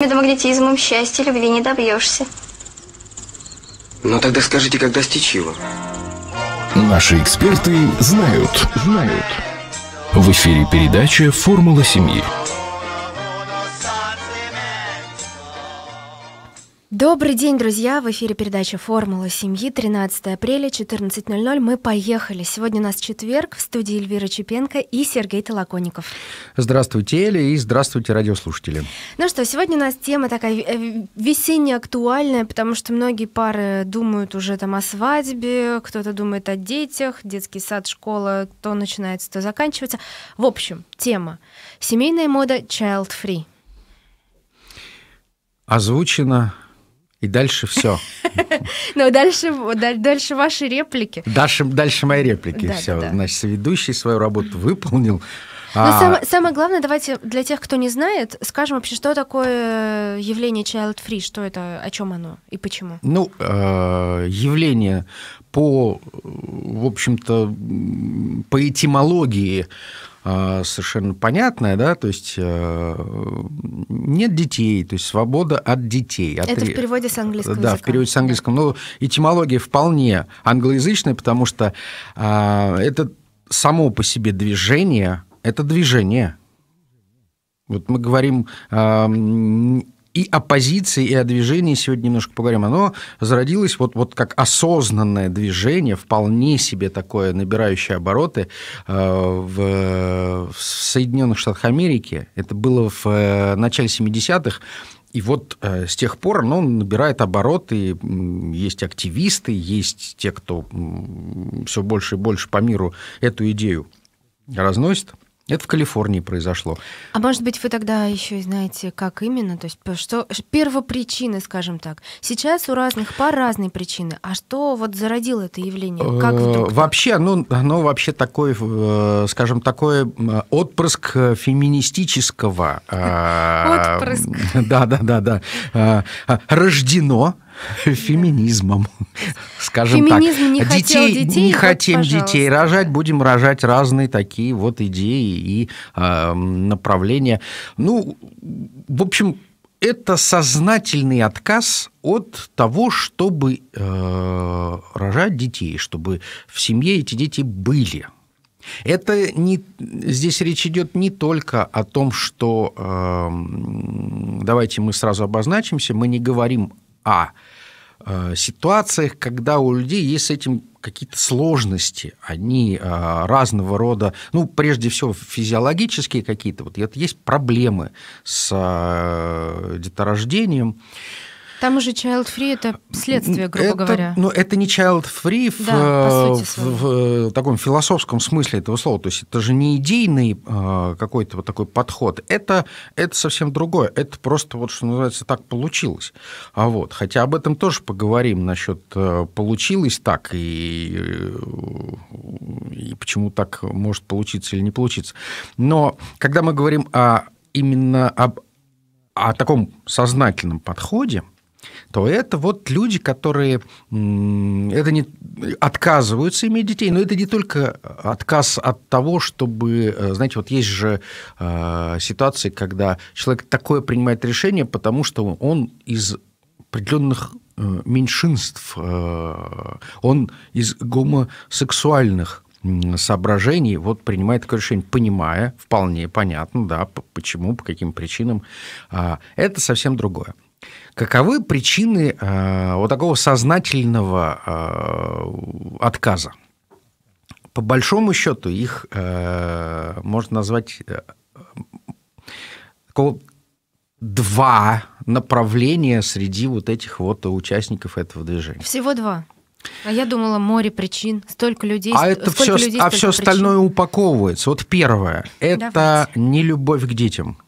Медомагнетизмом счастья, любви не добьешься. Ну тогда скажите, как достичь его? Наши эксперты знают, знают. В эфире передача «Формула семьи». Добрый день, друзья! В эфире передача «Формула семьи» 13 апреля, 14.00. Мы поехали. Сегодня у нас четверг. В студии Эльвира Чепенко и Сергей Толоконников. Здравствуйте, Эля, и здравствуйте, радиослушатели. Ну что, сегодня у нас тема такая э, весенне актуальная, потому что многие пары думают уже там о свадьбе, кто-то думает о детях, детский сад, школа, то начинается, то заканчивается. В общем, тема «Семейная мода child-free». Озвучено и дальше все. Ну, дальше, дальше ваши реплики. Дальше, дальше мои реплики. все. Значит, ведущий свою работу выполнил. Но ну, а, сам, самое главное, давайте для тех, кто не знает, скажем вообще, что такое э, явление child free, что это, о чем оно и почему? Ну, э, явление по, в общем-то, по этимологии а, совершенно понятная, да, то есть э, нет детей, то есть свобода от детей. От... Это в переводе с английского да, языка. Да, в переводе с английского. Но ну, этимология вполне англоязычная, потому что а, это само по себе движение, это движение. Вот мы говорим а, и о позиции, и о движении сегодня немножко поговорим. Оно зародилось вот, вот как осознанное движение, вполне себе такое набирающее обороты э, в, Соединенных Штатах Америки. Это было в э, начале 70-х. И вот э, с тех пор ну, набирает обороты, есть активисты, есть те, кто все больше и больше по миру эту идею разносит. Это в Калифорнии произошло. А может быть, вы тогда еще и знаете, как именно? То есть, что первопричины, скажем так. Сейчас у разных пар разные причины. А что вот зародило это явление? Как э, вдруг вообще, ну, оно вообще такой, э, скажем, такой отпрыск э, феминистического. Отпрыск. Да, да, да, да. Рождено феминизмом, скажем Феминизм так. Не детей, хотел детей, не хотим пожалуйста. детей рожать, будем рожать разные такие вот идеи и э, направления. Ну, в общем, это сознательный отказ от того, чтобы э, рожать детей, чтобы в семье эти дети были. Это не, здесь речь идет не только о том, что э, давайте мы сразу обозначимся, мы не говорим о Э, ситуациях, когда у людей есть с этим какие-то сложности, они э, разного рода, ну, прежде всего, физиологические какие-то, вот это есть проблемы с э, деторождением. Там уже child free это следствие, грубо это, говоря. Ну, это не child free да, э, в, в, в э, таком философском смысле этого слова. То есть это же не идейный э, какой-то вот такой подход. Это, это совсем другое. Это просто вот, что называется, так получилось. А вот, хотя об этом тоже поговорим насчет получилось так и, и почему так может получиться или не получиться. Но когда мы говорим о именно об о таком сознательном подходе, то это вот люди, которые это не, отказываются иметь детей, но это не только отказ от того, чтобы, э, знаете, вот есть же э, ситуации, когда человек такое принимает решение, потому что он из определенных э, меньшинств, э, он из гомосексуальных соображений вот принимает такое решение, понимая, вполне понятно, да, почему, по каким причинам. А это совсем другое. Каковы причины э, вот такого сознательного э, отказа? По большому счету их э, можно назвать э, такого два направления среди вот этих вот участников этого движения. Всего два. А я думала, море причин, столько людей. А это все, людей, а все остальное причин. упаковывается. Вот первое, это не любовь к детям.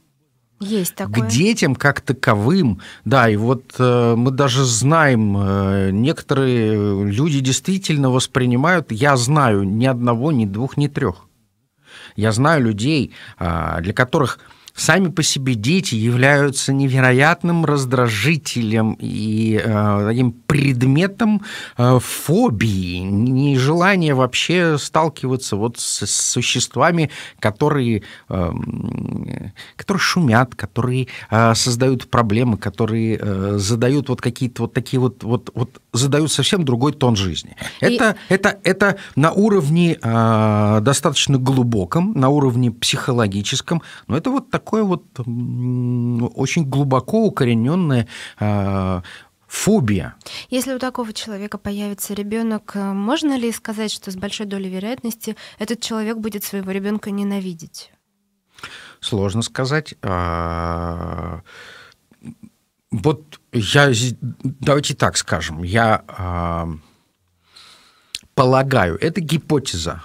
Есть такое. К детям как таковым, да, и вот э, мы даже знаем, э, некоторые люди действительно воспринимают, я знаю ни одного, ни двух, ни трех. Я знаю людей, э, для которых сами по себе дети являются невероятным раздражителем и э, таким предметом э, фобии, нежелания вообще сталкиваться вот с, с существами, которые, э, которые шумят, которые э, создают проблемы, которые э, задают вот какие-то вот такие вот, вот, вот задают совсем другой тон жизни. И... Это, это, это на уровне э, достаточно глубоком, на уровне психологическом, но это вот так такое вот очень глубоко укорененное а, фобия. Если у такого человека появится ребенок, э, можно ли сказать, что с большой долей вероятности этот человек будет своего ребенка ненавидеть? Сложно сказать. А, вот я, давайте так скажем, я а, полагаю, это гипотеза,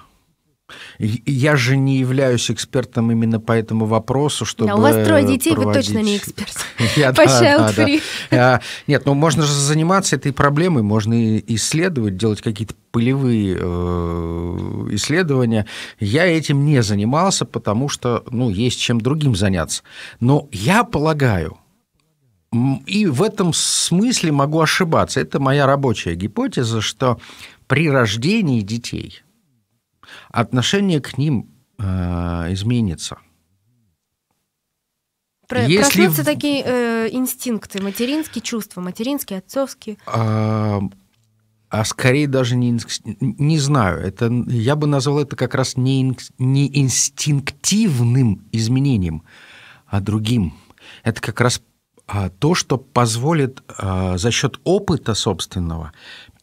я же не являюсь экспертом именно по этому вопросу, чтобы Да, у вас трое детей, проводить... вы точно не эксперт Я, по да, а, Нет, ну можно же заниматься этой проблемой, можно исследовать, делать какие-то полевые э, исследования. Я этим не занимался, потому что, ну, есть чем другим заняться. Но я полагаю, и в этом смысле могу ошибаться, это моя рабочая гипотеза, что при рождении детей – отношение к ним э, изменится. Про, Если... Проснутся такие э, инстинкты, материнские чувства, материнские, отцовские. А, а скорее даже не, не знаю. Это, я бы назвал это как раз не, не инстинктивным изменением, а другим. Это как раз а, то, что позволит а, за счет опыта собственного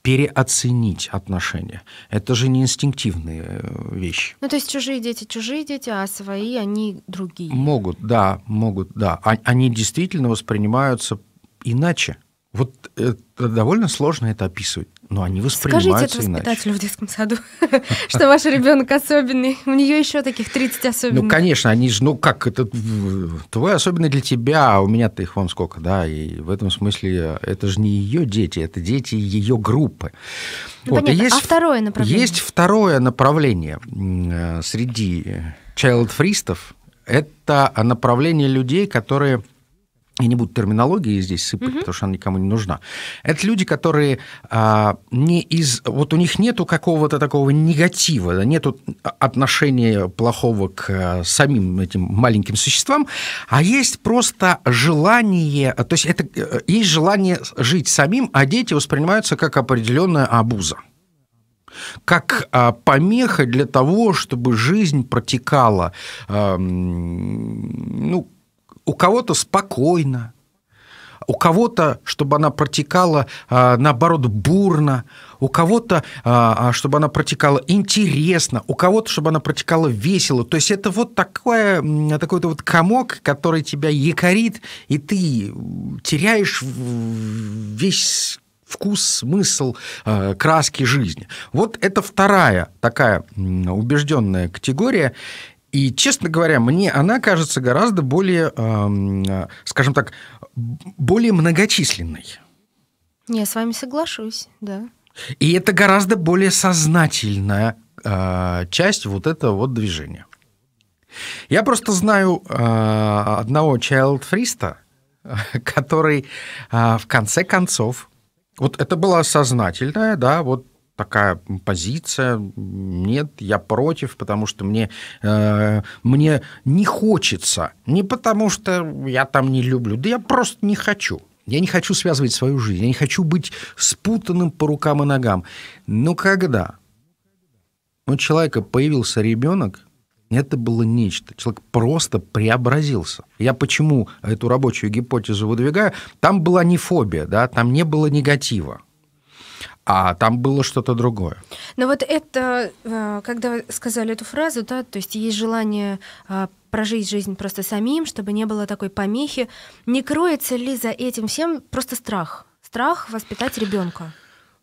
переоценить отношения. Это же не инстинктивные э, вещи. Ну, то есть чужие дети чужие дети, а свои они другие. Могут, да, могут, да. А, они действительно воспринимаются иначе. Вот это довольно сложно это описывать, но они воспринимаются Скажите это воспитателю иначе. в детском саду, что ваш ребенок особенный, у нее еще таких 30 особенных. Ну, конечно, они же, ну как, это твой особенный для тебя, а у меня-то их вон сколько, да, и в этом смысле это же не ее дети, это дети ее группы. Ну, вот, есть, а второе направление? Есть второе направление среди child это направление людей, которые я не буду терминологии здесь сыпать, угу. потому что она никому не нужна. Это люди, которые а, не из... Вот у них нету какого-то такого негатива, нету отношения плохого к а, самим этим маленьким существам, а есть просто желание, э, то есть это э, есть желание жить самим, а дети воспринимаются как определенная абуза как а, помеха для того, чтобы жизнь протекала а, кого-то спокойно, у кого-то, чтобы она протекала, а, наоборот, бурно, у кого-то, а, а, чтобы она протекала интересно, у кого-то, чтобы она протекала весело. То есть это вот такое, такой-то вот комок, который тебя якорит, и ты теряешь весь вкус, смысл, краски жизни. Вот это вторая такая убежденная категория. И, честно говоря, мне она кажется гораздо более, э, скажем так, более многочисленной. Я с вами соглашусь, да. И это гораздо более сознательная э, часть вот этого вот движения. Я просто знаю э, одного чайлдфриста, который э, в конце концов, вот это была сознательная, да, вот такая позиция, нет, я против, потому что мне, э, мне не хочется, не потому что я там не люблю, да я просто не хочу. Я не хочу связывать свою жизнь, я не хочу быть спутанным по рукам и ногам. Но когда у человека появился ребенок, это было нечто. Человек просто преобразился. Я почему эту рабочую гипотезу выдвигаю? Там была не фобия, да, там не было негатива а там было что-то другое. Но вот это, э, когда вы сказали эту фразу, да, то есть есть желание э, прожить жизнь просто самим, чтобы не было такой помехи, не кроется ли за этим всем просто страх? Страх воспитать ребенка?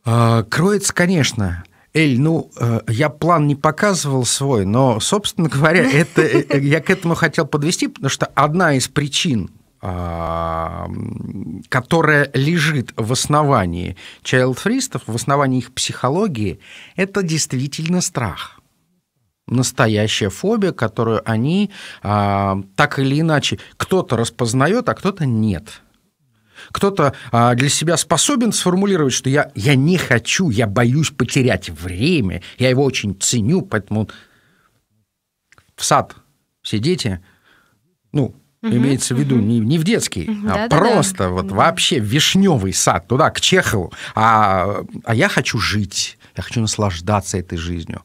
А, кроется, конечно. Эль, ну, э, я план не показывал свой, но, собственно говоря, это, я к этому хотел подвести, потому что одна из причин, а, которая лежит в основании чайлдфристов, в основании их психологии, это действительно страх. Настоящая фобия, которую они а, так или иначе кто-то распознает, а кто-то нет. Кто-то а, для себя способен сформулировать, что я, я не хочу, я боюсь потерять время, я его очень ценю, поэтому в сад сидите, ну, угу, имеется в виду угу. не, не в детский, угу, а да, просто да, вот вообще вишневый сад, туда, к Чехову. А, а я хочу жить я хочу наслаждаться этой жизнью.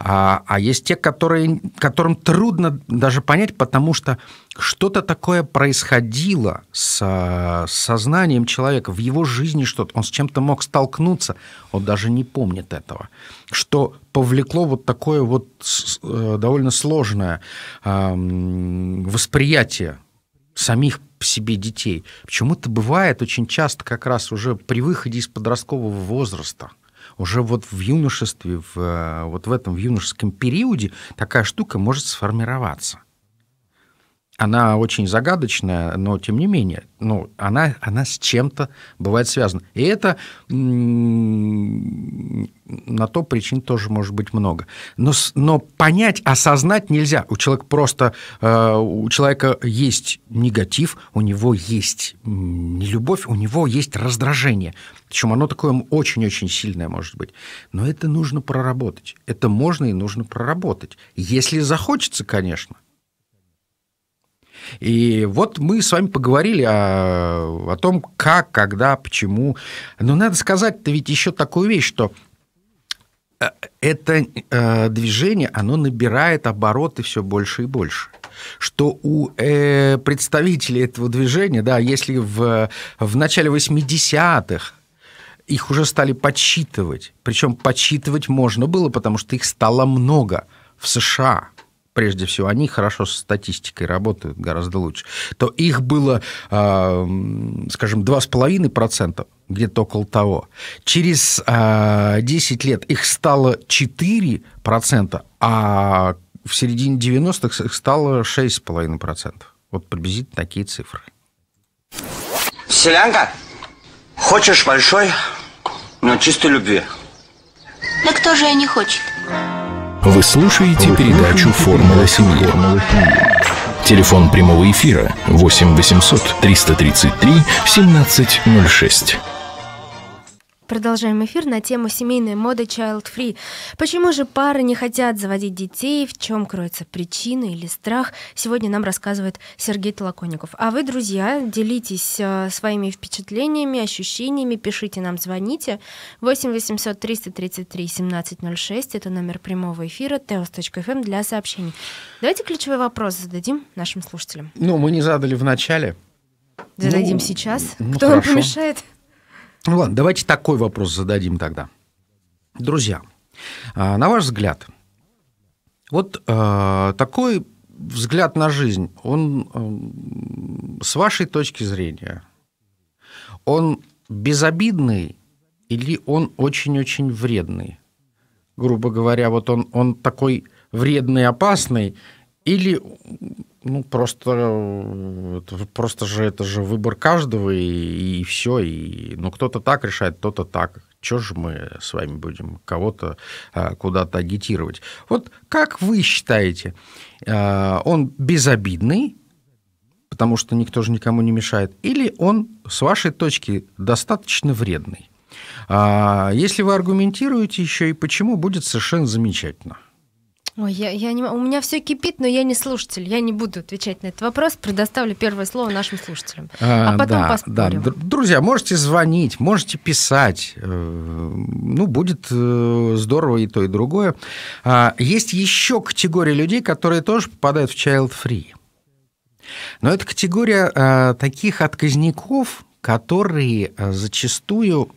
А, а есть те, которые, которым трудно даже понять, потому что что-то такое происходило с, сознанием человека, в его жизни что-то, он с чем-то мог столкнуться, он даже не помнит этого, что повлекло вот такое вот э, довольно сложное восприятие самих себе детей. Почему-то бывает очень часто как раз уже при выходе из подросткового возраста – уже вот в юношестве, в, э, вот в этом в юношеском периоде такая штука может сформироваться она очень загадочная, но тем не менее, ну, она, она с чем-то бывает связана. И это на то причин тоже может быть много. Но, но понять, осознать нельзя. У человека просто, э, у человека есть негатив, у него есть нелюбовь, у него есть раздражение. Причем оно такое очень-очень сильное может быть. Но это нужно проработать. Это можно и нужно проработать. Если захочется, конечно. И вот мы с вами поговорили о, о том, как, когда, почему. Но надо сказать-то ведь еще такую вещь, что э, это э, движение, оно набирает обороты все больше и больше что у э, представителей этого движения, да, если в, в начале 80-х их уже стали подсчитывать, причем подсчитывать можно было, потому что их стало много в США – прежде всего, они хорошо с статистикой работают гораздо лучше, то их было, э, скажем, 2,5%, где-то около того. Через э, а, 10 лет их стало 4%, а в середине 90-х их стало 6,5%. Вот приблизительно такие цифры. Селянка, хочешь большой, но чистой любви? Да кто же ее не хочет? Вы слушаете передачу «Формула семьи». Телефон прямого эфира 8 800 333 1706. Продолжаем эфир на тему семейной моды Child Free. Почему же пары не хотят заводить детей, в чем кроется причина или страх, сегодня нам рассказывает Сергей Толоконников. А вы, друзья, делитесь э, своими впечатлениями, ощущениями, пишите нам, звоните. 8 800 333 1706, это номер прямого эфира, teos.fm эм для сообщений. Давайте ключевой вопрос зададим нашим слушателям. Ну, мы не задали в начале. Зададим ну, сейчас. Ну, Кто хорошо. вам помешает? Ну ладно, давайте такой вопрос зададим тогда. Друзья, а, на ваш взгляд, вот э, такой взгляд на жизнь, он э, с вашей точки зрения, он безобидный или он очень-очень вредный? Грубо говоря, вот он, он такой вредный, опасный, или ну, просто, э, просто же это же выбор каждого, и, и все. И, ну, кто-то так решает, кто-то так. Чего же мы с вами будем кого-то а, куда-то агитировать? Вот как вы считаете, а, он безобидный, потому что никто же никому не мешает, или он, с вашей точки, достаточно вредный? А, если вы аргументируете еще и почему, будет совершенно замечательно. Ой, я, я не, у меня все кипит, но я не слушатель. Я не буду отвечать на этот вопрос. Предоставлю первое слово нашим слушателям. А, а потом да, поспорим. Да. Друзья, можете звонить, можете писать. Э, ну, будет э, здорово и то, и другое. А, есть еще категория людей, которые тоже попадают в child free. Но это категория э, таких отказников, которые зачастую,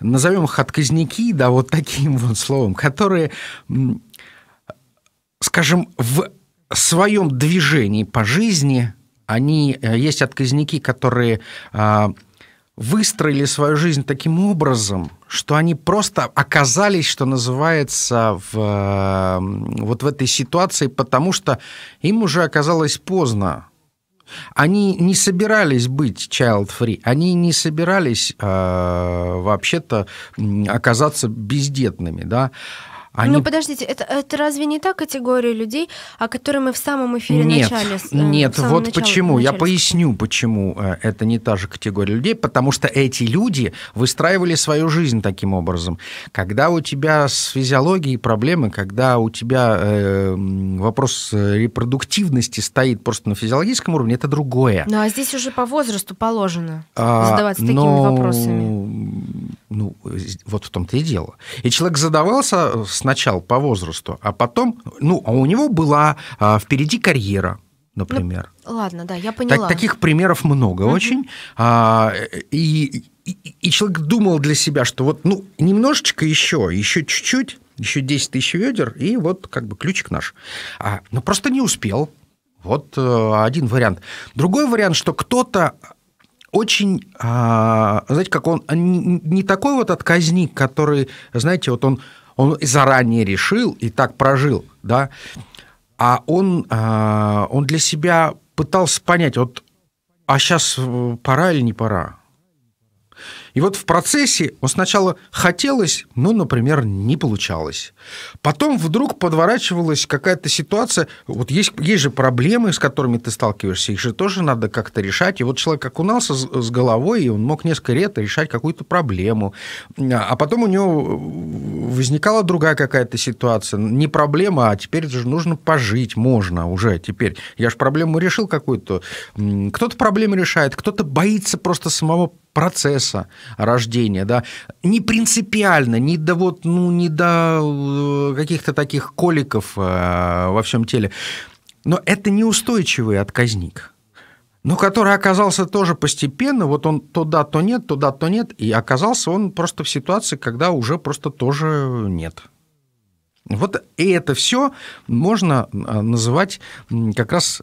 назовем их отказники, да, вот таким вот словом, которые скажем, в своем движении по жизни они э, есть отказники, которые а, выстроили свою жизнь таким образом, что они просто оказались, что называется, в, вот в этой ситуации, потому что им уже оказалось поздно. Они не собирались быть child-free, они не собирались э, вообще-то оказаться бездетными, да. Они... Ну, подождите, это, это разве не та категория людей, о которой мы в самом эфире нет, начале? Э, нет, вот начале, почему. Начале. Я поясню, почему э, это не та же категория людей. Потому что эти люди выстраивали свою жизнь таким образом. Когда у тебя с физиологией проблемы, когда у тебя э, вопрос э, репродуктивности стоит просто на физиологическом уровне, это другое. Ну, а здесь уже по возрасту положено а, задаваться но... такими вопросами. Ну, вот в том-то и дело. И человек задавался э, сначала по возрасту, а потом, ну, а у него была а, впереди карьера, например. Ну, ладно, да, я поняла. Так, таких примеров много угу. очень. А, и, и, и человек думал для себя, что вот, ну, немножечко еще, еще чуть-чуть, еще 10 тысяч ведер, и вот как бы ключик наш. А, но просто не успел. Вот э, один вариант. Другой вариант, что кто-то очень, а, знаете, как он не такой вот отказник, который, знаете, вот он, он заранее решил и так прожил, да, а он, а, он для себя пытался понять, вот, а сейчас э, пора или не пора? И вот в процессе он сначала хотелось, но, например, не получалось. Потом вдруг подворачивалась какая-то ситуация. Вот есть, есть же проблемы, с которыми ты сталкиваешься, их же тоже надо как-то решать. И вот человек окунался с, с головой, и он мог несколько лет решать какую-то проблему. А потом у него возникала другая какая-то ситуация. Не проблема, а теперь же нужно пожить, можно уже теперь. Я же проблему решил какую-то. Кто-то проблему решает, кто-то боится просто самого процесса рождения, да, не принципиально, не до вот, ну, не до э, каких-то таких коликов э, во всем теле. Но это неустойчивый отказник, но который оказался тоже постепенно, вот он то да, то нет, то да, то нет, и оказался он просто в ситуации, когда уже просто тоже нет. Вот и это все можно э, называть как раз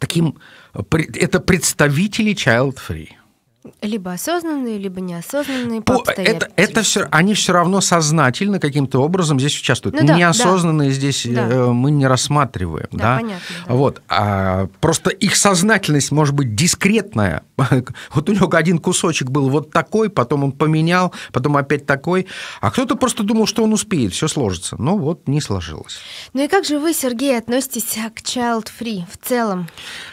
таким... Это представители child-free. Либо осознанные, либо неосознанные по, это, это все, они все равно сознательно каким-то образом здесь участвуют. Ну, да, неосознанные да. здесь да. Э, мы не рассматриваем, да. да? Понятно, да. Вот, а, просто их сознательность может быть дискретная. вот у него один кусочек был вот такой, потом он поменял, потом опять такой, а кто-то просто думал, что он успеет, все сложится, но вот не сложилось. Ну и как же вы, Сергей, относитесь к child free в целом?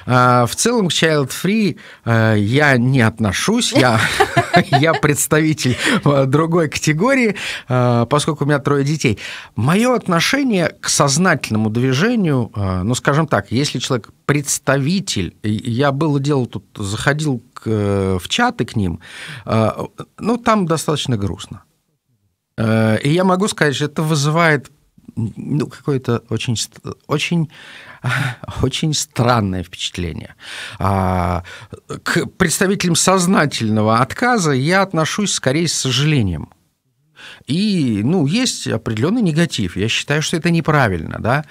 А, в целом к child free а, я не отношусь отношусь. Я, я представитель э, другой категории, э, поскольку у меня трое детей. Мое отношение к сознательному движению, э, ну, скажем так, если человек представитель, я было дело тут, заходил к, в чаты к ним, ну, там достаточно грустно. И я могу сказать, что это вызывает ну, какое-то очень, очень очень странное впечатление. А, к представителям сознательного отказа я отношусь скорее с сожалением. И, ну, есть определенный негатив. Я считаю, что это неправильно, да.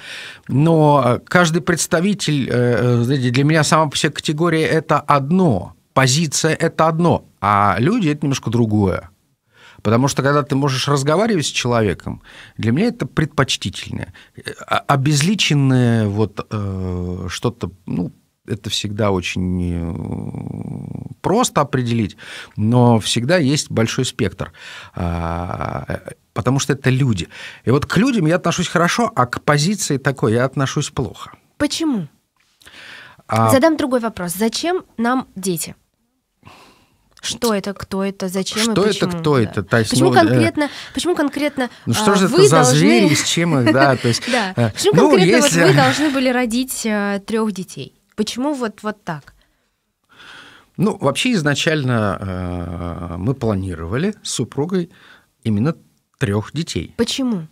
Но каждый представитель, э, э, знаете, для меня сама по себе категория – это одно, позиция – это одно, а люди – это немножко другое. Потому что когда ты можешь разговаривать с человеком, для меня это предпочтительнее. А, обезличенное вот э, что-то, ну, это всегда очень э, просто определить, но всегда есть большой спектр, а, потому что это люди. И вот к людям я отношусь хорошо, а к позиции такой я отношусь плохо. Почему? А... Задам другой вопрос. Зачем нам дети? Что это, кто это, зачем что и почему? это, кто это? То есть, почему ну, конкретно, э... почему конкретно ну, что а, же вы это за должны... звери, с чем их, да, то есть... Да, э, почему ну, конкретно вот вы должны были родить э, трех детей? Почему вот вот так? Ну, вообще изначально э, мы планировали с супругой именно трех детей. Почему?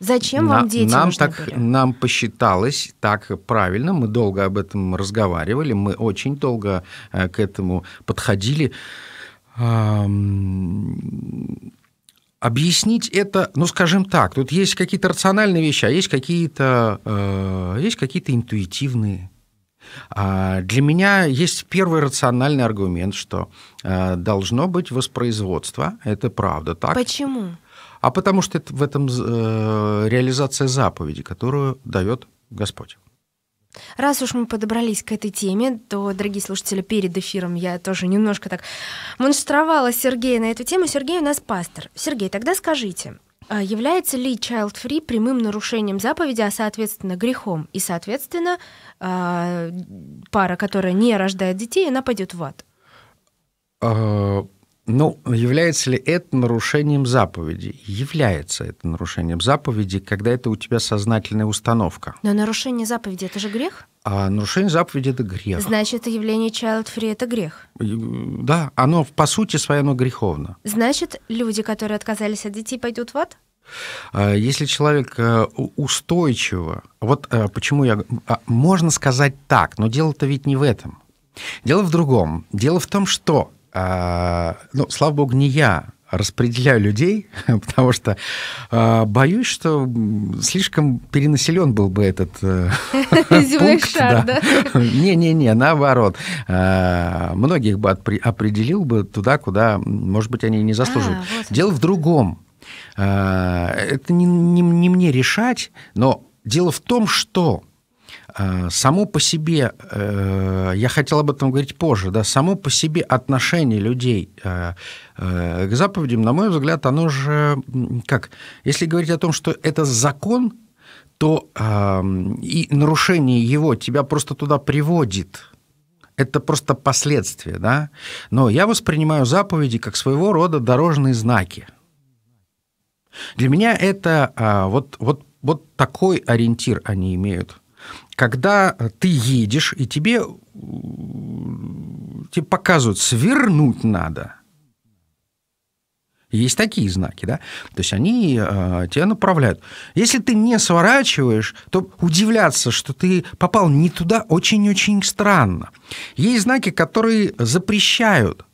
Зачем На, вам дети нам нужны так, были? Нам посчиталось так правильно, мы долго об этом разговаривали, мы очень долго э, к этому подходили. Эм, объяснить это, ну, скажем так, тут есть какие-то рациональные вещи, а есть какие-то, э, есть какие-то интуитивные. А для меня есть первый рациональный аргумент, что э, должно быть воспроизводство, это правда так. Почему? а потому что это в этом э, реализация заповеди, которую дает Господь. Раз уж мы подобрались к этой теме, то, дорогие слушатели, перед эфиром я тоже немножко так монстровала Сергея на эту тему. Сергей у нас пастор. Сергей, тогда скажите, а является ли Child Free прямым нарушением заповеди, а соответственно грехом? И, соответственно, а, пара, которая не рождает детей, она пойдет в ад? А, ну, является ли это нарушением заповеди? Является это нарушением заповеди, когда это у тебя сознательная установка. Но нарушение заповеди это же грех? А нарушение заповеди это грех. Значит, это явление child free это грех. Да, оно по сути своей оно греховно. Значит, люди, которые отказались от детей, пойдут в ад? А, если человек э, устойчиво, вот э, почему я... А, можно сказать так, но дело-то ведь не в этом. Дело в другом. Дело в том, что а, ну, слава богу, не я распределяю людей, потому что э, боюсь, что слишком перенаселен был бы этот э, пункт, Не-не-не, наоборот. А, многих бы определил бы туда, куда, может быть, они не заслуживают. Дело в другом. это не мне решать, но дело в том, что Э, само по себе, э, я хотел об этом говорить позже, да, само по себе отношение людей э, к заповедям, на мой взгляд, оно же как, если говорить о том, что это закон, то эм, и нарушение его тебя просто туда приводит, это просто последствия, да. Но я воспринимаю заповеди как своего рода дорожные знаки. Для меня это а, вот, вот, вот такой ориентир они имеют – когда ты едешь, и тебе, э, тебе показывают, свернуть надо. Есть такие знаки, да? То есть они э, тебя направляют. Если ты не сворачиваешь, то удивляться, что ты попал не туда, очень-очень странно. Есть знаки, которые запрещают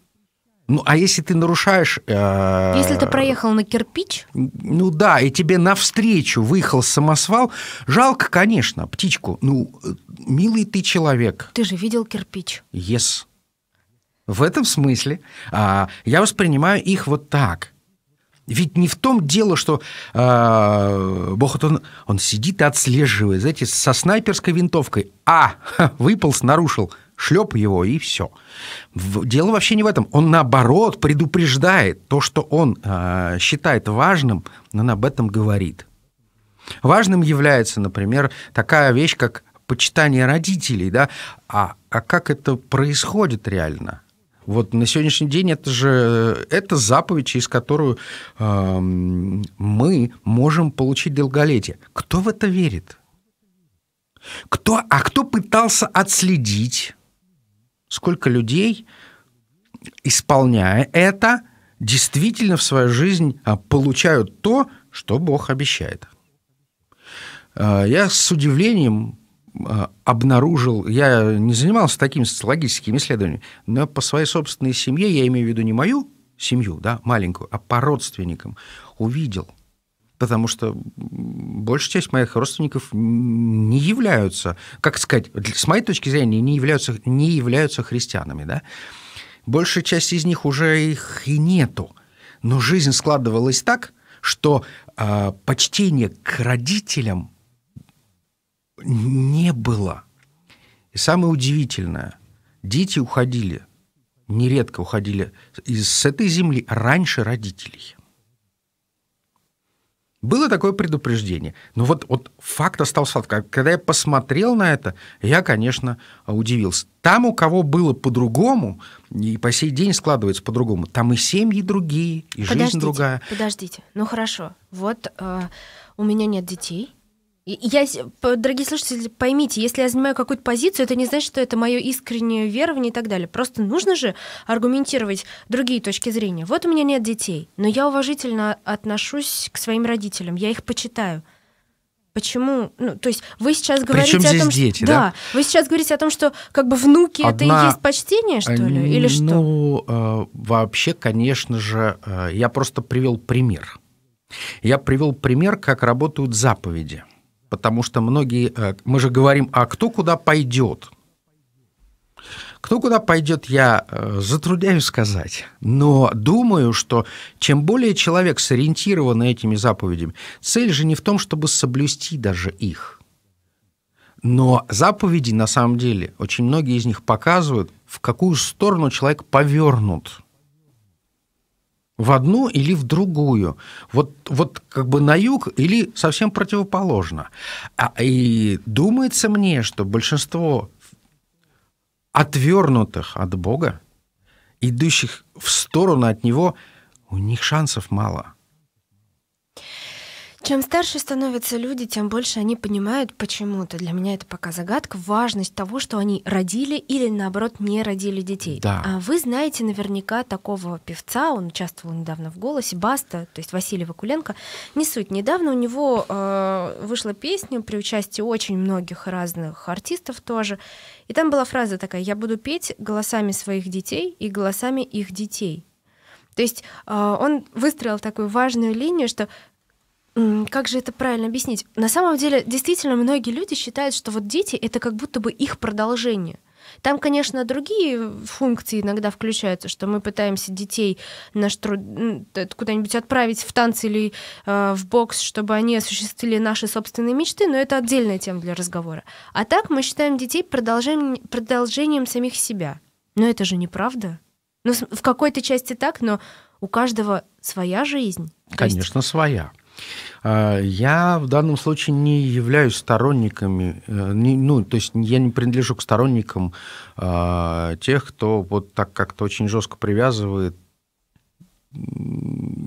ну, а если ты нарушаешь... Э, если ты проехал на кирпич? Ну да, и тебе навстречу выехал самосвал. Жалко, конечно, птичку. Ну, э, милый ты человек. Ты же видел кирпич. Yes. В этом смысле э, я воспринимаю их вот так. Ведь не в том дело, что э, Бог, вот он, он сидит и отслеживает, знаете, со снайперской винтовкой. А, выполз, нарушил шлеп его и все. Дело вообще не в этом. Он наоборот предупреждает то, что он э, считает важным, но он об этом говорит. Важным является, например, такая вещь, как почитание родителей, да, а, а как это происходит реально? Вот на сегодняшний день это же это заповедь, через которую э, мы можем получить долголетие. Кто в это верит? Кто, а кто пытался отследить? сколько людей, исполняя это, действительно в свою жизнь а, получают то, что Бог обещает. А, я с удивлением а, обнаружил, я не занимался такими социологическими исследованиями, но по своей собственной семье, я имею в виду не мою семью, да, маленькую, а по родственникам, увидел – потому что большая часть моих родственников не являются, как сказать, с моей точки зрения, не являются, не являются христианами, да. Большая часть из них уже их и нету. Но жизнь складывалась так, что э, почтение к родителям не было. И самое удивительное, дети уходили, нередко уходили из, с этой земли раньше родителей. Было такое предупреждение. Но вот, вот факт остался. Когда я посмотрел на это, я, конечно, а, удивился. Там, у кого было по-другому, и по сей день складывается по-другому, там и семьи другие, и подождите, жизнь другая. Подождите, ну хорошо. Вот э, у меня нет детей, я, дорогие слушатели, поймите, если я занимаю какую-то позицию, это не значит, что это мое искреннее верование и так далее. Просто нужно же аргументировать другие точки зрения. Вот у меня нет детей, но я уважительно отношусь к своим родителям, я их почитаю. Почему? Ну, то есть вы сейчас говорите Причем о том, дети, что... да, вы сейчас говорите о том, что как бы внуки Одна... это и есть почтение, что ли, или что? Ну, э, вообще, конечно же, э, я просто привел пример. Я привел пример, как работают заповеди потому что многие... Э, мы же говорим, а кто куда пойдет? Кто куда пойдет, я э, затрудняюсь сказать, но думаю, что чем более человек сориентирован этими заповедями, цель же не в том, чтобы соблюсти даже их. Но заповеди, на самом деле, очень многие из них показывают, в какую сторону человек повернут – в одну или в другую. Вот, вот как бы на юг или совсем противоположно. А, и думается мне, что большинство отвернутых от Бога, идущих в сторону от Него, у них шансов мало. Чем старше становятся люди, тем больше они понимают почему-то. Для меня это пока загадка. Важность того, что они родили или, наоборот, не родили детей. Да. А вы знаете наверняка такого певца, он участвовал недавно в «Голосе», Баста, то есть Василий Вакуленко. Не суть. Недавно у него э, вышла песня при участии очень многих разных артистов тоже. И там была фраза такая «Я буду петь голосами своих детей и голосами их детей». То есть э, он выстроил такую важную линию, что как же это правильно объяснить? На самом деле, действительно, многие люди считают, что вот дети — это как будто бы их продолжение. Там, конечно, другие функции иногда включаются, что мы пытаемся детей наш труд... куда-нибудь отправить в танцы или э, в бокс, чтобы они осуществили наши собственные мечты, но это отдельная тема для разговора. А так мы считаем детей продолжением, продолжением самих себя. Но это же неправда. Ну, в какой-то части так, но у каждого своя жизнь. Конечно, есть... своя. А, я в данном случае не являюсь сторонниками, э, ну, то есть я не принадлежу к сторонникам а, тех, кто вот так как-то очень жестко привязывает,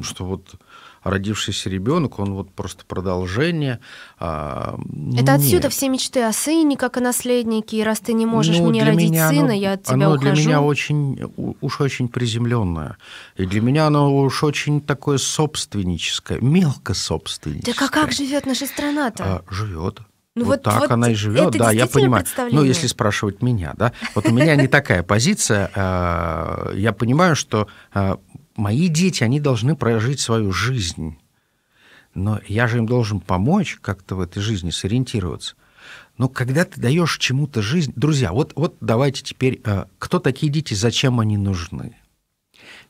что вот родившийся ребенок, он вот просто продолжение. А, это ну, Нет. отсюда все мечты о сыне, как о наследнике, и раз ты не можешь ну, мне родить меня сына, оно, я от тебя оно ухожу. для меня очень, уж очень приземленное. И для меня оно уж очень такое собственническое, мелко собственническое. Да как живет наша страна-то? А, живет. Ну вот, вот так вот она и живет, да, я понимаю. Ну, если спрашивать меня, да, вот у меня не такая позиция. А, я понимаю, что а, мои дети, они должны прожить свою жизнь. Но я же им должен помочь как-то в этой жизни сориентироваться. Но когда ты даешь чему-то жизнь... Друзья, вот, вот давайте теперь... Э, кто такие дети, зачем они нужны?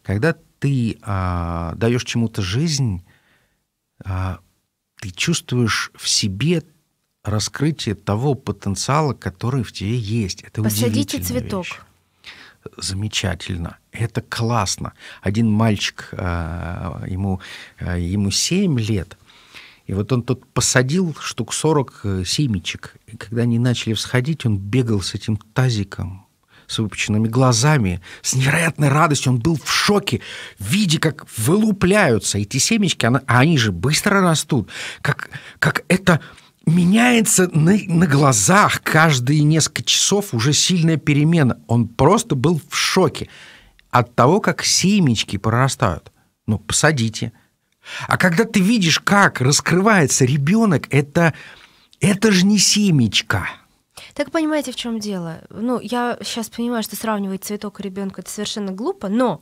Когда ты а, даешь чему-то жизнь, а, ты чувствуешь в себе раскрытие того потенциала, который в тебе есть. Это Посадите цветок. Вещь. Замечательно. Это классно. Один мальчик, э, ему, э, ему 7 лет, и вот он тут посадил штук 40 э, семечек. И когда они начали всходить, он бегал с этим тазиком, с выпученными глазами, с невероятной радостью. Он был в шоке, видя, как вылупляются эти семечки, а они же быстро растут. Как, как это меняется на, на глазах каждые несколько часов уже сильная перемена. Он просто был в шоке от того, как семечки прорастают. Ну, посадите. А когда ты видишь, как раскрывается ребенок, это, это же не семечка. Так понимаете, в чем дело? Ну, я сейчас понимаю, что сравнивать цветок и ребенка это совершенно глупо, но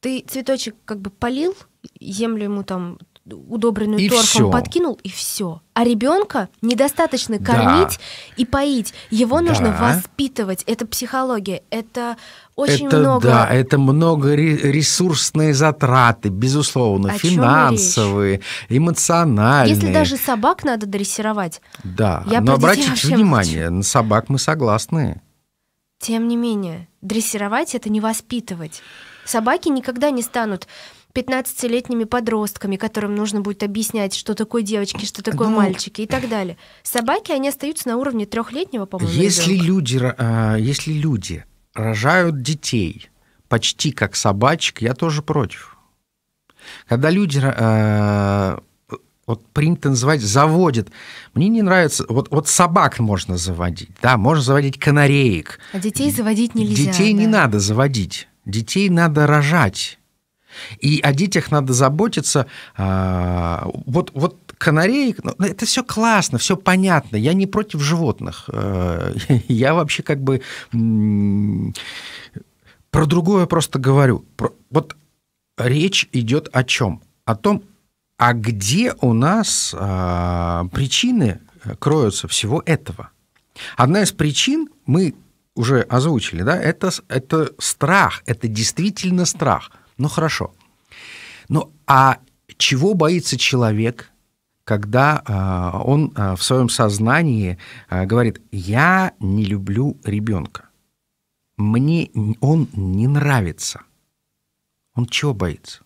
ты цветочек как бы полил, землю ему там удобренную торфом подкинул, и все. А ребенка недостаточно кормить да. и поить. Его да. нужно воспитывать. Это психология, это очень это, много. Да, это много ресурсные затраты, безусловно, О финансовые, эмоциональные. Если даже собак надо дрессировать. Да, я но обратите внимание, на собак мы согласны. Тем не менее, дрессировать это не воспитывать. Собаки никогда не станут 15-летними подростками, которым нужно будет объяснять, что такое девочки, что такое ну, ну, мальчики и так далее. Собаки, они остаются на уровне трехлетнего, по-моему. Если ребенка. люди, а, если люди рожают детей почти как собачек, я тоже против. Когда люди а, вот принято называть заводит. Мне не нравится. Вот, вот собак можно заводить, да, можно заводить канареек. А детей заводить нельзя. Детей да. не надо заводить. Детей надо рожать. И о детях надо заботиться. А, вот, вот канарей, ну, ну, это все классно, все понятно. Я не против животных. Э, я вообще как бы про другое просто говорю. Вот речь идет о чем? О том, а где у нас а, причины кроются всего этого? Одна из причин мы уже озвучили, да, это, это страх, это действительно страх. Ну хорошо. Ну а чего боится человек, когда э, он э, в своем сознании э, говорит, я не люблю ребенка, мне он не нравится. Он чего боится?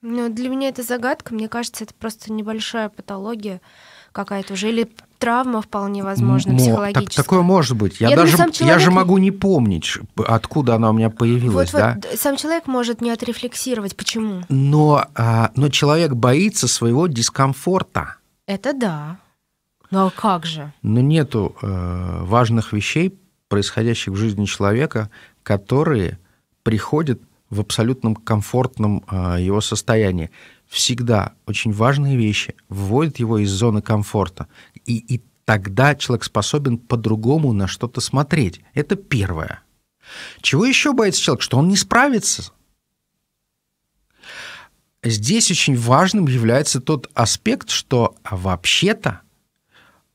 Ну, для меня это загадка, мне кажется, это просто небольшая патология какая-то уже, или травма вполне возможно, Мо, психологическая. Так, такое может быть. Я, я даже думаю, человек... я же могу не помнить, откуда она у меня появилась. Вот, да? вот, сам человек может не отрефлексировать, почему. Но, а, но человек боится своего дискомфорта. Это да. но ну, а как же? Но нету э, важных вещей, происходящих в жизни человека, которые приходят в абсолютном комфортном э, его состоянии всегда очень важные вещи, вводит его из зоны комфорта. И, и тогда человек способен по-другому на что-то смотреть. Это первое. Чего еще боится человек? Что он не справится. Здесь очень важным является тот аспект, что а, вообще-то,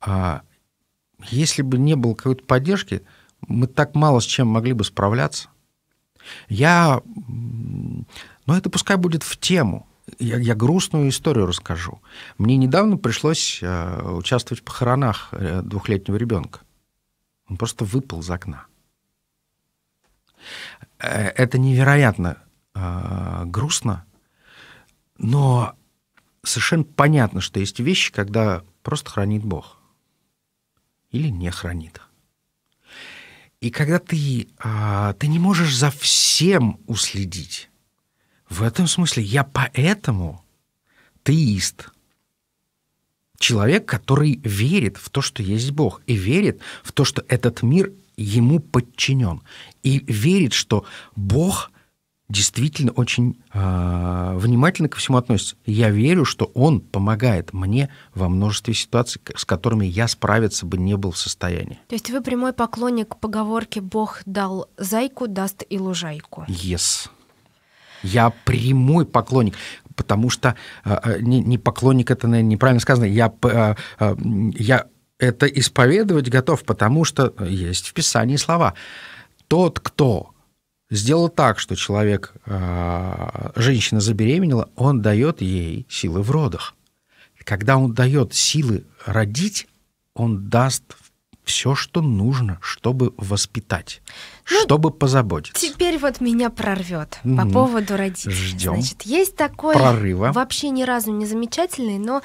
а, если бы не было какой-то поддержки, мы так мало с чем могли бы справляться. Я... Но ну, это пускай будет в тему – я, я грустную историю расскажу. Мне недавно пришлось э, участвовать в похоронах э, двухлетнего ребенка. Он просто выпал из окна. Э, это невероятно э, грустно, но совершенно понятно, что есть вещи, когда просто хранит Бог или не хранит. И когда ты, э, ты не можешь за всем уследить в этом смысле я поэтому теист. Человек, который верит в то, что есть Бог, и верит в то, что этот мир ему подчинен, и верит, что Бог действительно очень э, внимательно ко всему относится. Я верю, что он помогает мне во множестве ситуаций, с которыми я справиться бы не был в состоянии. То есть вы прямой поклонник поговорки «Бог дал зайку, даст и лужайку». Yes. Я прямой поклонник потому что э, э, не, не поклонник это наверное, неправильно сказано. Я, э, я это исповедовать готов, потому что есть в Писании слова. Тот, кто сделал так, что человек, женщина забеременела, он дает ей силы в родах. Когда он дает силы родить, он даст все, что нужно, чтобы воспитать ну, чтобы позаботиться. Теперь вот меня прорвет угу. по поводу родителей. Ждем. Значит, есть такой прорыва. Вообще ни разу не замечательный, но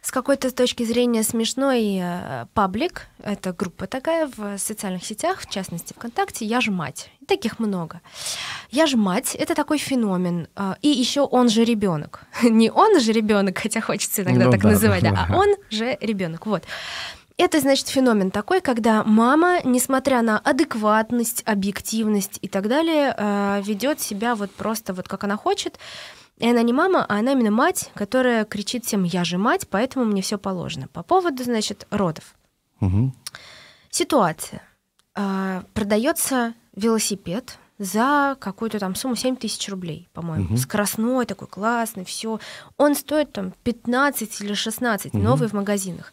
с какой-то точки зрения смешной э, паблик, это группа такая в социальных сетях, в частности ВКонтакте, «Я же мать». И таких много. «Я же мать» — это такой феномен. А, и еще «Он же ребенок». Не «Он же ребенок», хотя хочется иногда ну, так да, называть, да, а «Он же ребенок». Вот. Это, значит, феномен такой, когда мама, несмотря на адекватность, объективность и так далее, э, ведет себя вот просто вот как она хочет. И она не мама, а она именно мать, которая кричит всем «я же мать, поэтому мне все положено». По поводу, значит, родов. Угу. Ситуация. Э, Продается велосипед за какую-то там сумму 7 тысяч рублей, по-моему. Угу. Скоростной такой, классный, все. Он стоит там 15 или 16, угу. новый в магазинах.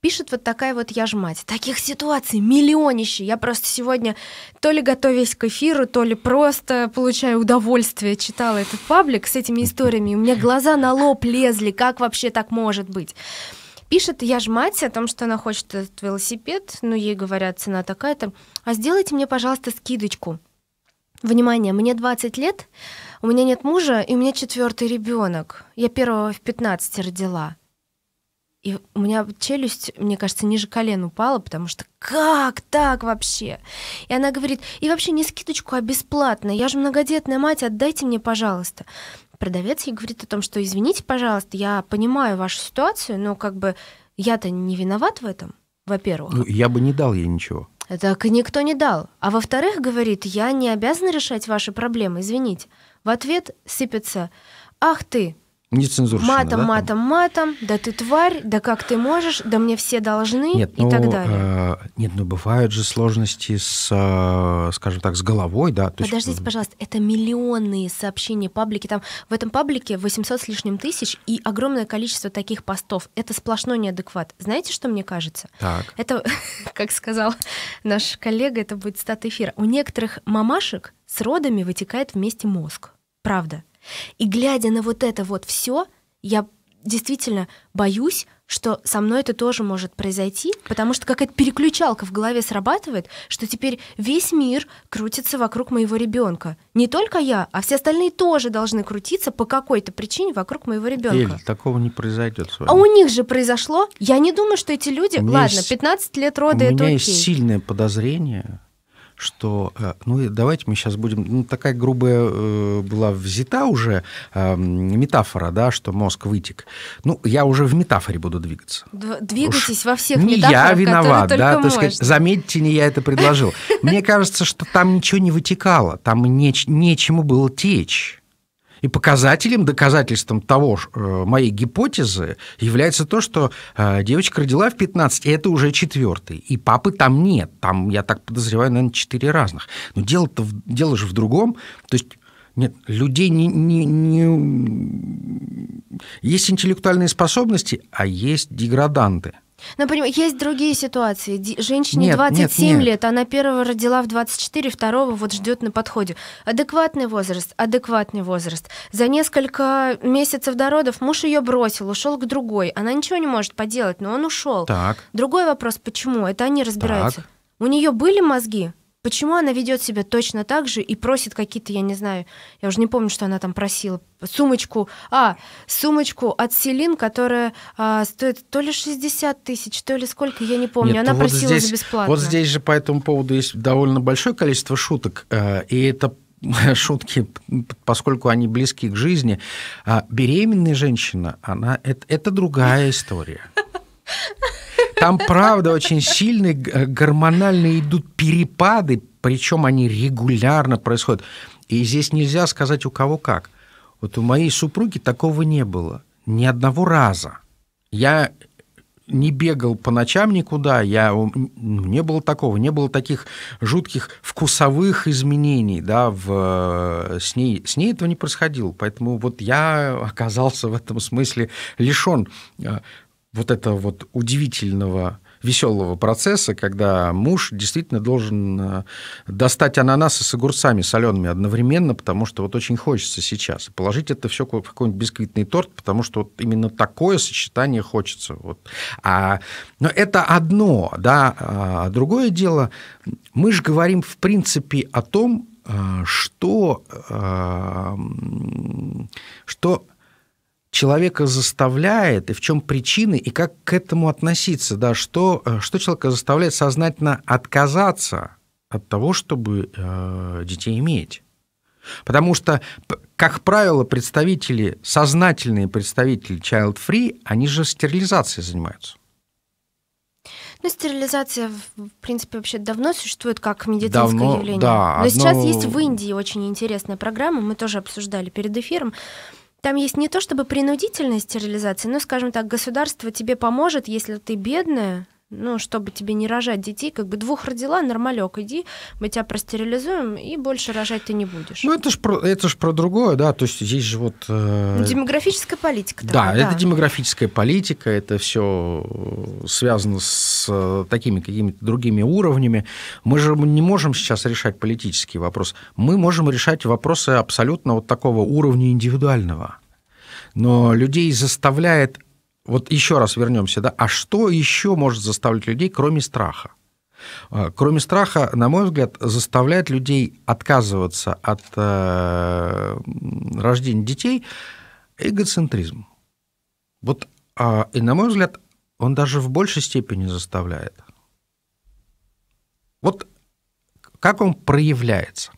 Пишет вот такая вот я ж мать. Таких ситуаций миллионище. Я просто сегодня то ли готовясь к эфиру, то ли просто получая удовольствие, читала этот паблик с этими историями. У меня глаза на лоб лезли. Как вообще так может быть? Пишет я ж мать о том, что она хочет этот велосипед, но ну, ей говорят, цена такая-то. А сделайте мне, пожалуйста, скидочку. Внимание, мне 20 лет, у меня нет мужа, и у меня четвертый ребенок. Я первого в 15 родила. И у меня челюсть, мне кажется, ниже колен упала, потому что как так вообще? И она говорит, и вообще не скидочку, а бесплатно. Я же многодетная мать, отдайте мне, пожалуйста. Продавец ей говорит о том, что извините, пожалуйста, я понимаю вашу ситуацию, но как бы я-то не виноват в этом, во-первых. Ну, я бы не дал ей ничего. Так и никто не дал. А во-вторых, говорит, я не обязана решать ваши проблемы, извините. В ответ сыпется, ах ты, Нецензурщина, матом, да, матом, матом, да ты тварь, да как ты можешь, да мне все должны нет, и ну, так далее. Э, нет, ну бывают же сложности с, э, скажем так, с головой, да. То Подождите, есть... Э, пожалуйста, это миллионные сообщения паблики. Там в этом паблике 800 с лишним тысяч и огромное количество таких постов. Это сплошной неадекват. Знаете, что мне кажется? Так. Это, как сказал наш коллега, это будет стат эфира. У некоторых мамашек с родами вытекает вместе мозг. Правда. И глядя на вот это вот все, я действительно боюсь, что со мной это тоже может произойти, потому что какая-то переключалка в голове срабатывает, что теперь весь мир крутится вокруг моего ребенка. Не только я, а все остальные тоже должны крутиться по какой-то причине вокруг моего ребенка. Или такого не произойдет с вами. А у них же произошло. Я не думаю, что эти люди... Ладно, 15 лет рода это У меня окей. есть сильное подозрение, что, э, ну давайте мы сейчас будем, ну такая грубая э, была взята уже э, метафора, да, что мозг вытек. Ну, я уже в метафоре буду двигаться. Двигайтесь Уж во всех не метафорах, я виноват, да, можно. есть сказать, заметьте, не я это предложил. Мне кажется, что там ничего не вытекало, там не, нечему было течь. И показателем, доказательством того э, моей гипотезы является то, что э, девочка родила в 15, и это уже четвертый. И папы там нет. Там, я так подозреваю, наверное, четыре разных. Но дело-то, дело же в другом. То есть нет, людей не, не, не... Есть интеллектуальные способности, а есть деграданты – Например, есть другие ситуации. Женщине нет, 27 нет, нет. лет, она первого родила в 24, второго вот ждет на подходе. Адекватный возраст, адекватный возраст. За несколько месяцев до родов муж ее бросил, ушел к другой. Она ничего не может поделать, но он ушел. Так. Другой вопрос, почему? Это они разбираются. Так. У нее были мозги? почему она ведет себя точно так же и просит какие-то, я не знаю, я уже не помню, что она там просила, сумочку, а, сумочку от Селин, которая а, стоит то ли 60 тысяч, то ли сколько, я не помню. Нет, она ну вот просила здесь, за бесплатно. Вот здесь же по этому поводу есть довольно большое количество шуток, э, и это шутки, поскольку они близки к жизни. А беременная женщина, она, это, это другая история. Там, правда, очень сильные э, гормональные идут перепады, причем они регулярно происходят. И здесь нельзя сказать у кого как. Вот у моей супруги такого не было. Ни одного раза. Я не бегал по ночам никуда, я, ну, не было такого, не было таких жутких вкусовых изменений, да, в, э, с, ней, с ней этого не происходило, поэтому вот я оказался в этом смысле лишен а, вот этого вот удивительного веселого процесса, когда муж действительно должен э, достать ананасы с огурцами солеными одновременно, потому что вот очень хочется сейчас. Положить это все в какой-нибудь бисквитный торт, потому что вот именно такое сочетание хочется. Вот. А, но это одно, да. А, а другое дело, мы же говорим в принципе о том, э, что, э, что человека заставляет, и в чем причины, и как к этому относиться, да, что, э, что человека заставляет сознательно отказаться от того, чтобы э, детей иметь. Потому что, как правило, представители, сознательные представители Child Free, они же стерилизацией занимаются. Ну, стерилизация, в принципе, вообще давно существует как медицинское давно, явление. Да, Но одно... сейчас есть в Индии очень интересная программа, мы тоже обсуждали перед эфиром. Там есть не то чтобы принудительная стерилизация, но, скажем так, государство тебе поможет, если ты бедная, ну, чтобы тебе не рожать детей, как бы двух родила, нормалек, иди, мы тебя простерилизуем, и больше рожать ты не будешь. Ну, это ж про, это ж про другое, да, то есть здесь же вот... Э... Демографическая политика. Такая, да, да, это демографическая политика, это все э, связано с э, такими какими-то другими уровнями. Мы же не можем сейчас решать политический вопрос, мы можем решать вопросы абсолютно вот такого уровня индивидуального. Но людей заставляет вот еще раз вернемся, да, а что еще может заставлять людей, кроме страха? А, кроме страха, на мой взгляд, заставляет людей отказываться от э, рождения детей эгоцентризм. Вот, э, и на мой взгляд, он даже в большей степени заставляет. Вот как он проявляется?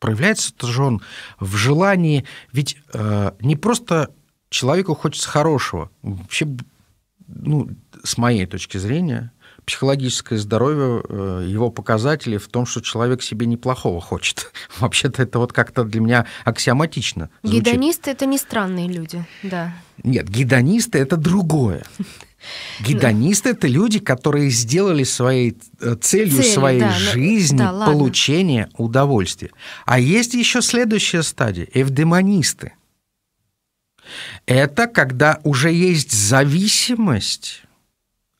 Проявляется тоже он в желании, ведь э, не просто человеку хочется хорошего. Вообще, ну, с моей точки зрения, психологическое здоровье, э, его показатели в том, что человек себе неплохого хочет. Вообще-то это вот как-то для меня аксиоматично. Звучит. Гедонисты это не странные люди, да. Нет, гедонисты это другое. Ну, гедонисты это люди, которые сделали своей э, целью Цель, своей да, ну, жизни да, получение удовольствия. А есть еще следующая стадия эвдемонисты. Это когда уже есть зависимость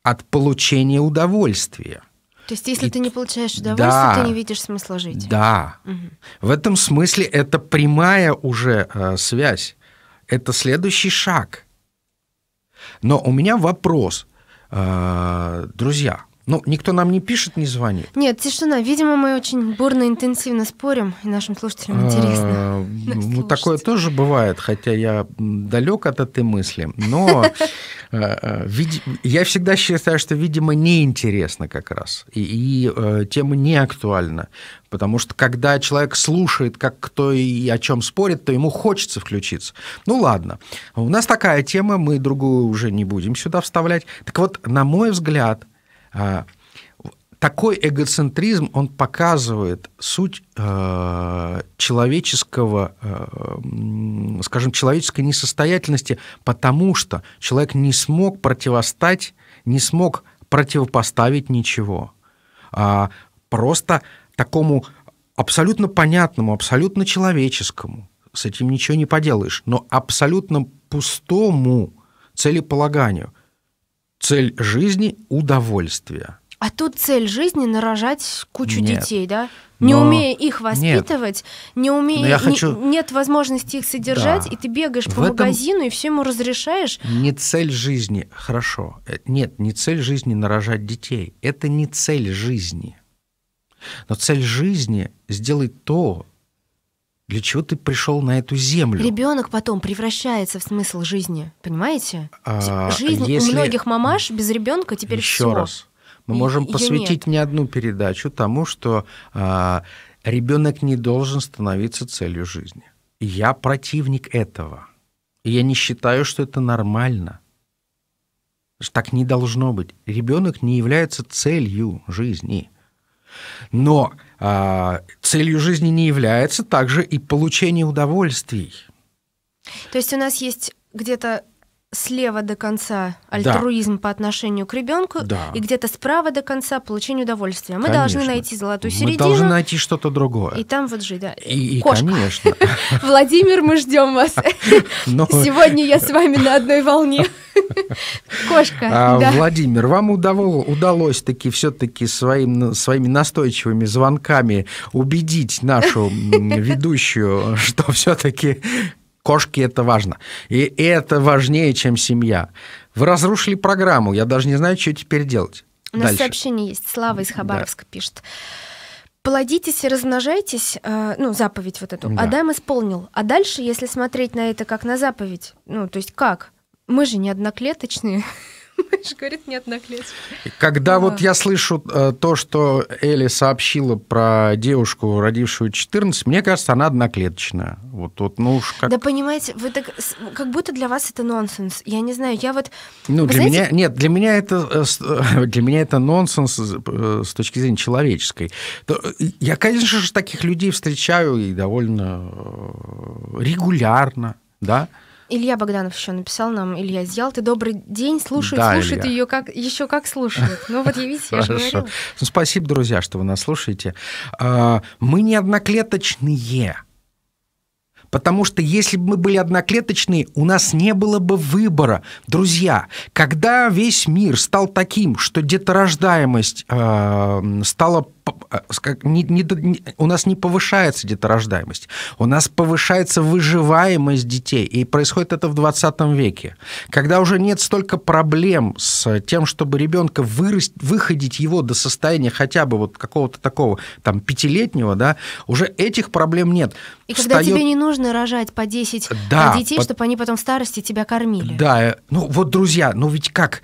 от получения удовольствия. То есть, если и... ты не получаешь удовольствие, да, ты не видишь смысла жить. Да. Угу. В этом смысле это прямая уже э, связь. Это следующий шаг. Но у меня вопрос, э, друзья, ну, никто нам не пишет, не звонит. Нет, тишина. Видимо, мы очень бурно, интенсивно спорим, и нашим слушателям интересно. А, ну, такое тоже бывает, хотя я далек от этой мысли. Но э, э, я всегда считаю, что, видимо, неинтересно как раз. И э, тема не актуальна. Потому что когда человек слушает, как кто и о чем спорит, то ему хочется включиться. Ну ладно, у нас такая тема, мы другую уже не будем сюда вставлять. Так вот, на мой взгляд, а, такой эгоцентризм, он показывает суть э, человеческого, э, скажем, человеческой несостоятельности, потому что человек не смог противостать, не смог противопоставить ничего. А просто такому абсолютно понятному, абсолютно человеческому, с этим ничего не поделаешь, но абсолютно пустому целеполаганию. Цель жизни – удовольствие. А тут цель жизни – нарожать кучу Нет. детей, да? Не но... умея их воспитывать, нет. не умея, я хочу... не, нет возможности их содержать, да. и ты бегаешь по в магазину и всему разрешаешь. Не цель жизни, хорошо. Э, нет, не цель жизни нарожать детей. Это не цель жизни. Но цель жизни сделать то, для чего ты пришел на эту землю? Ребенок потом превращается в смысл жизни, понимаете? А, Жизнь если... у многих мамаш без ребенка теперь Еще раз. Мы и, можем посвятить нет. не одну передачу тому, что а, ребенок не должен становиться целью жизни. я противник этого. я не считаю, что это нормально. Так не должно быть. Ребенок не является целью жизни. Но а, целью жизни не является также и получение удовольствий. То есть у нас есть где-то слева до конца альтруизм да. по отношению к ребенку да. и где-то справа до конца получение удовольствия. Мы конечно. должны найти золотую середину. Мы должны найти что-то другое. И там вот жить, да. И, и конечно. Владимир, мы ждем вас. Сегодня я с вами на одной волне. Кошка. А, да. Владимир, вам удавало, удалось таки все-таки своим, ну, своими настойчивыми звонками убедить нашу ведущую, что все-таки кошки это важно. И это важнее, чем семья. Вы разрушили программу, я даже не знаю, что теперь делать. У нас Дальше. сообщение есть. Слава из Хабаровска да. пишет. Плодитесь и размножайтесь, э, ну, заповедь вот эту. Да. Адам исполнил. А дальше, если смотреть на это как на заповедь, ну, то есть как? Мы же не одноклеточные. Говорит, нет наклеечки. Когда да. вот я слышу э, то, что Элли сообщила про девушку, родившую 14, мне кажется, она одноклеточная. Вот, вот, ну уж как... Да понимаете, вы так, как будто для вас это нонсенс. Я не знаю, я вот... Ну, вы для знаете... меня, нет, для меня, это, э, э, для меня это нонсенс с точки зрения человеческой. Я, конечно же, таких людей встречаю и довольно регулярно, да, Илья Богданов еще написал нам, Илья изъял. Ты добрый день, слушают, да, слушают Илья. ее как, еще как слушают. Ну вот я, видите, я же говорила. Ну, спасибо, друзья, что вы нас слушаете. А, мы не одноклеточные. Потому что если бы мы были одноклеточные, у нас не было бы выбора. Друзья, когда весь мир стал таким, что деторождаемость а, стала Э, не, не, не, у нас не повышается деторождаемость, у нас повышается выживаемость детей. И происходит это в 20 веке, когда уже нет столько проблем с тем, чтобы ребенка выраст, выходить его до состояния хотя бы вот какого-то такого там пятилетнего, да, уже этих проблем нет. И Встает... когда тебе не нужно рожать по 10 да, детей, под... чтобы они потом в старости тебя кормили. Да, э, ну вот, друзья, ну ведь как?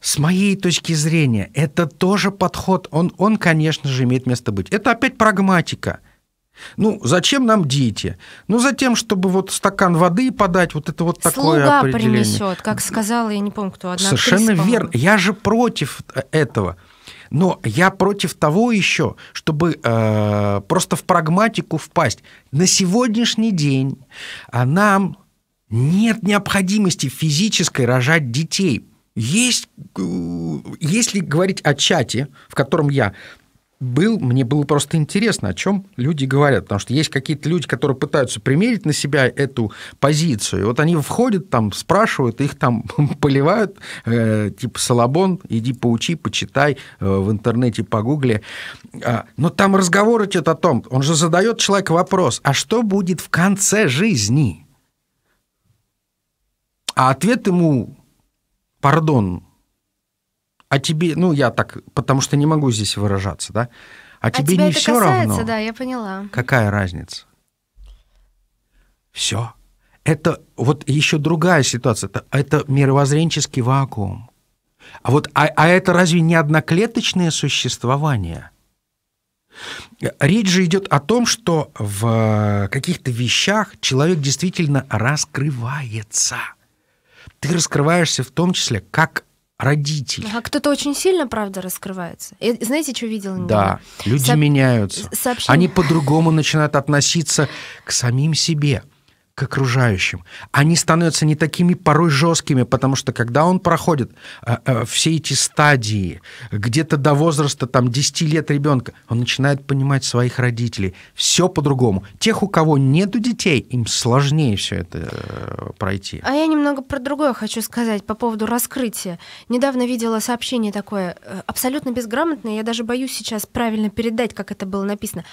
С моей точки зрения, это тоже подход, он, он, конечно же, имеет место быть. Это опять прагматика. Ну, зачем нам дети? Ну, за тем, чтобы вот стакан воды подать, вот это вот такое Слуга определение. принесет, как сказала, я не помню, кто одна Совершенно актриса, верно. Я же против этого. Но я против того еще, чтобы э, просто в прагматику впасть. На сегодняшний день а нам нет необходимости физической рожать детей. Есть, э, если говорить о чате, в котором я был, мне было просто интересно, о чем люди говорят, потому что есть какие-то люди, которые пытаются примерить на себя эту позицию. И вот они входят там, спрашивают, их там поливают, э, типа «Салабон, иди поучи, почитай э, в интернете, погугли». А, но там разговор идет о том, он же задает человек вопрос, а что будет в конце жизни? А ответ ему пардон, а тебе, ну я так, потому что не могу здесь выражаться, да? А, а тебе не все касается, равно. Да, я поняла. Какая разница? Все. Это вот еще другая ситуация. Это, это мировоззренческий вакуум. А вот а, а это разве не одноклеточное существование? Речь же идет о том, что в э, каких-то вещах человек действительно раскрывается ты раскрываешься в том числе как родитель. А кто-то очень сильно, правда, раскрывается. И, знаете, что видел? Да, люди Соп... меняются. Сообщение. Они по-другому начинают относиться к самим себе к окружающим. Они становятся не такими порой жесткими, потому что когда он проходит э, э, все эти стадии, где-то до возраста там, 10 лет ребенка, он начинает понимать своих родителей. Все по-другому. Тех, у кого нету детей, им сложнее все это э, пройти. А я немного про другое хочу сказать по поводу раскрытия. Недавно видела сообщение такое, э, абсолютно безграмотное, я даже боюсь сейчас правильно передать, как это было написано.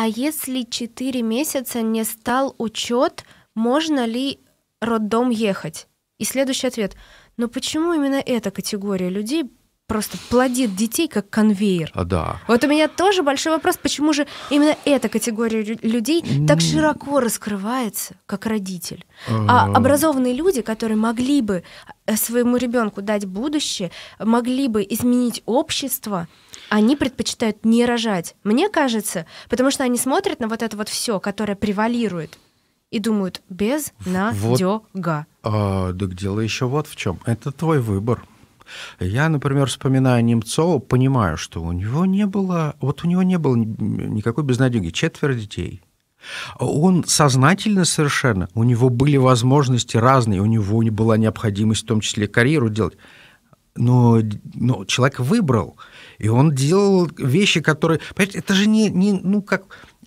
А если 4 месяца не стал учет, можно ли роддом ехать? И следующий ответ. Но почему именно эта категория людей просто плодит детей как конвейер. А, да. Вот у меня тоже большой вопрос, почему же именно эта категория людей так широко раскрывается, как родитель. А. а образованные люди, которые могли бы э, своему ребенку дать будущее, могли бы изменить общество, они предпочитают не рожать, мне кажется, потому что они смотрят на вот это вот все, которое превалирует, и думают без на Вот, а, так дело еще вот в чем. Это твой выбор. Я, например, вспоминая Немцова, понимаю, что у него не было, вот у него не было никакой безнадеги, четверо детей. Он сознательно совершенно, у него были возможности разные, у него не была необходимость в том числе карьеру делать. Но, но человек выбрал, и он делал вещи, которые... Понимаете, это же не, не, ну, как,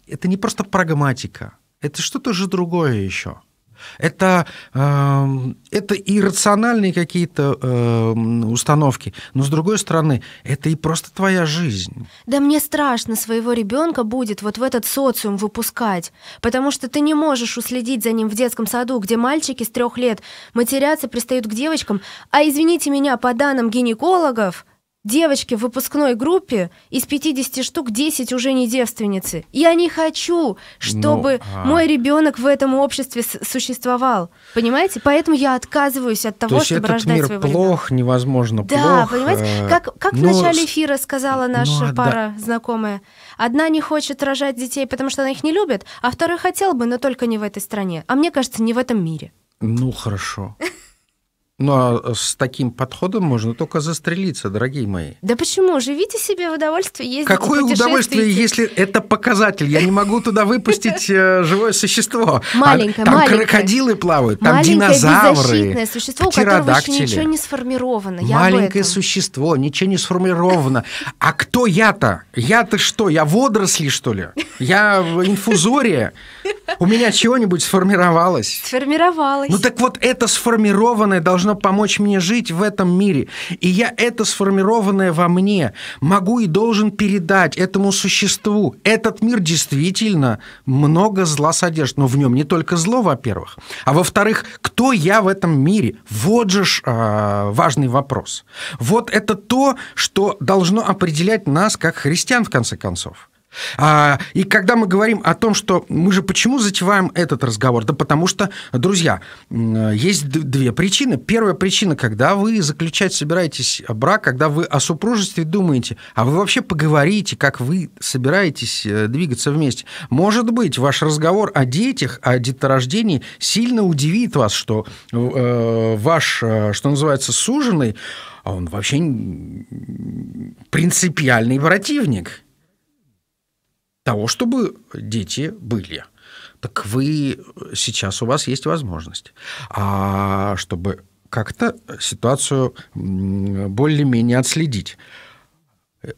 это не просто прагматика. Это что-то же другое еще. Это, э, это иррациональные какие-то э, установки. Но с другой стороны, это и просто твоя жизнь. Да мне страшно своего ребенка будет вот в этот социум выпускать, потому что ты не можешь уследить за ним в детском саду, где мальчики с трех лет матерятся, пристают к девочкам, а извините меня, по данным гинекологов, девочки в выпускной группе из 50 штук 10 уже не девственницы. Я не хочу, чтобы ну, а... мой ребенок в этом обществе существовал. Понимаете? Поэтому я отказываюсь от того, То есть чтобы этот рождать мир своего плох, ребенка. невозможно да, плох. Да, понимаете? Э, как, как но... в ну, начале эфира сказала ну, наша но, а, пара да. знакомая. Одна не хочет рожать детей, потому что она их не любит, а второй хотел бы, но только не в этой стране. А мне кажется, не в этом мире. Ну, хорошо. Но ну, а, э, с таким подходом можно только застрелиться, дорогие мои. Да почему? Живите себе в удовольствие, ездите, Какое удовольствие, если это показатель? Я не могу туда выпустить э, живое существо. А маленькое, Там крокодилы плавают, там динозавры. Маленькое существо, у которого еще ничего не сформировано. Маленькое существо, ничего не сформировано. А кто я-то? Я-то что? Я водоросли, что ли? Я инфузория? У меня чего-нибудь сформировалось. Сформировалось. Ну так вот это сформированное должно помочь мне жить в этом мире. И я это сформированное во мне могу и должен передать этому существу. Этот мир действительно много зла содержит. Но в нем не только зло, во-первых. А во-вторых, кто я в этом мире? Вот же ж, э, важный вопрос. Вот это то, что должно определять нас как христиан, в конце концов. А, и когда мы говорим о том, что мы же почему затеваем этот разговор, да потому что, друзья, есть две причины. Первая причина, когда вы заключать собираетесь брак, когда вы о супружестве думаете, а вы вообще поговорите, как вы собираетесь э, двигаться вместе. Может быть, ваш разговор о детях, о деторождении сильно удивит вас, что э, ваш, э, что называется, суженый, а он вообще принципиальный противник того, чтобы дети были. Так вы э, сейчас у вас есть возможность, а чтобы как-то ситуацию более-менее отследить. Э,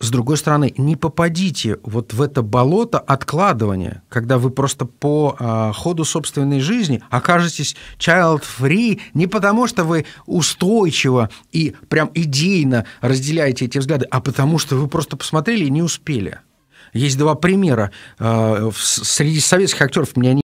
с другой стороны, не попадите вот в это болото откладывания, когда вы просто по а, ходу собственной жизни окажетесь child-free не потому, что вы устойчиво и прям идейно разделяете эти взгляды, а потому что вы просто посмотрели и не успели. Есть два примера. Э, среди советских актеров меня не